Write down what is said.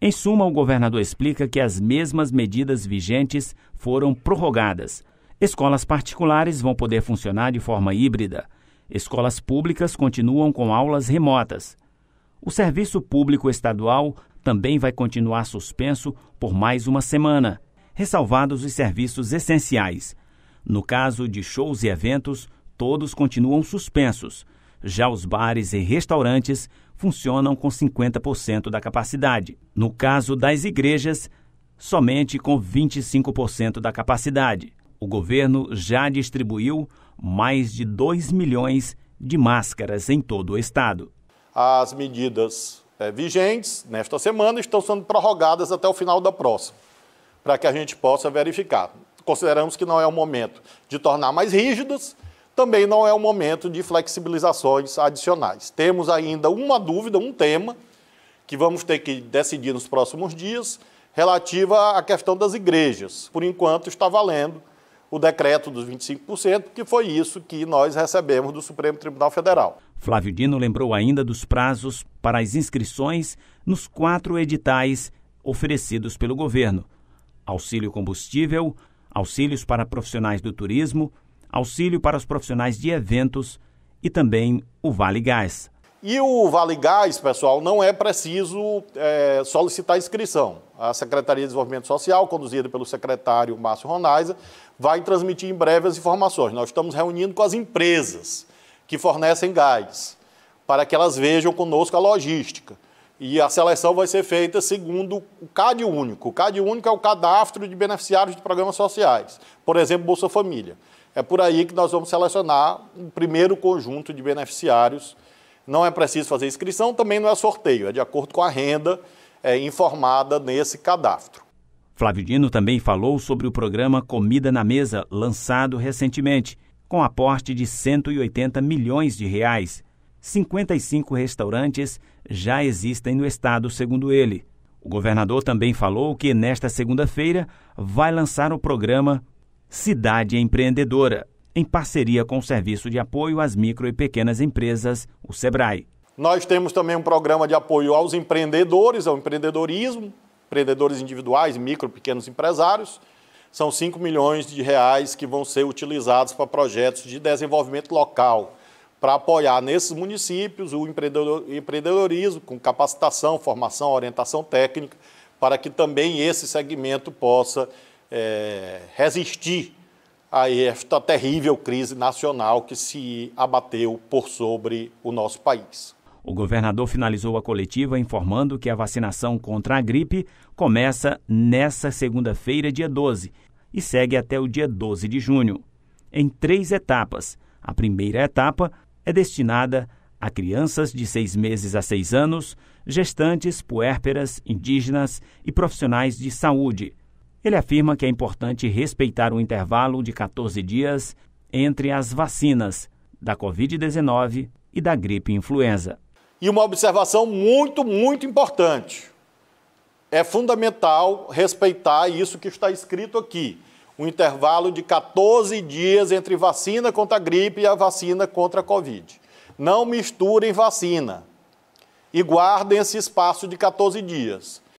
Em suma, o governador explica que as mesmas medidas vigentes foram prorrogadas. Escolas particulares vão poder funcionar de forma híbrida. Escolas públicas continuam com aulas remotas. O serviço público estadual também vai continuar suspenso por mais uma semana, ressalvados os serviços essenciais. No caso de shows e eventos, todos continuam suspensos já os bares e restaurantes funcionam com 50% da capacidade. No caso das igrejas, somente com 25% da capacidade. O governo já distribuiu mais de 2 milhões de máscaras em todo o estado. As medidas é, vigentes nesta semana estão sendo prorrogadas até o final da próxima, para que a gente possa verificar. Consideramos que não é o momento de tornar mais rígidas, também não é o momento de flexibilizações adicionais. Temos ainda uma dúvida, um tema, que vamos ter que decidir nos próximos dias, relativa à questão das igrejas. Por enquanto, está valendo o decreto dos 25%, que foi isso que nós recebemos do Supremo Tribunal Federal. Flávio Dino lembrou ainda dos prazos para as inscrições nos quatro editais oferecidos pelo governo: auxílio combustível, auxílios para profissionais do turismo, auxílio para os profissionais de eventos e também o Vale Gás. E o Vale Gás, pessoal, não é preciso é, solicitar inscrição. A Secretaria de Desenvolvimento Social, conduzida pelo secretário Márcio Ronaiza, vai transmitir em breve as informações. Nós estamos reunindo com as empresas que fornecem gás, para que elas vejam conosco a logística. E a seleção vai ser feita segundo o CAD único. O CAD único é o cadastro de beneficiários de programas sociais, por exemplo, Bolsa Família. É por aí que nós vamos selecionar o primeiro conjunto de beneficiários. Não é preciso fazer inscrição, também não é sorteio, é de acordo com a renda é, informada nesse cadastro. Flávio Dino também falou sobre o programa Comida na Mesa, lançado recentemente, com aporte de 180 milhões de reais. 55 restaurantes já existem no estado, segundo ele. O governador também falou que nesta segunda-feira vai lançar o programa Cidade Empreendedora, em parceria com o Serviço de Apoio às Micro e Pequenas Empresas, o SEBRAE. Nós temos também um programa de apoio aos empreendedores, ao empreendedorismo, empreendedores individuais, micro e pequenos empresários. São 5 milhões de reais que vão ser utilizados para projetos de desenvolvimento local, para apoiar nesses municípios o empreendedorismo, com capacitação, formação, orientação técnica, para que também esse segmento possa é, resistir a esta terrível crise nacional que se abateu por sobre o nosso país. O governador finalizou a coletiva informando que a vacinação contra a gripe começa nesta segunda-feira, dia 12, e segue até o dia 12 de junho, em três etapas. A primeira etapa é destinada a crianças de seis meses a seis anos, gestantes, puérperas, indígenas e profissionais de saúde. Ele afirma que é importante respeitar o intervalo de 14 dias entre as vacinas da Covid-19 e da gripe influenza. E uma observação muito, muito importante. É fundamental respeitar isso que está escrito aqui. O um intervalo de 14 dias entre vacina contra a gripe e a vacina contra a Covid. Não misturem vacina e guardem esse espaço de 14 dias.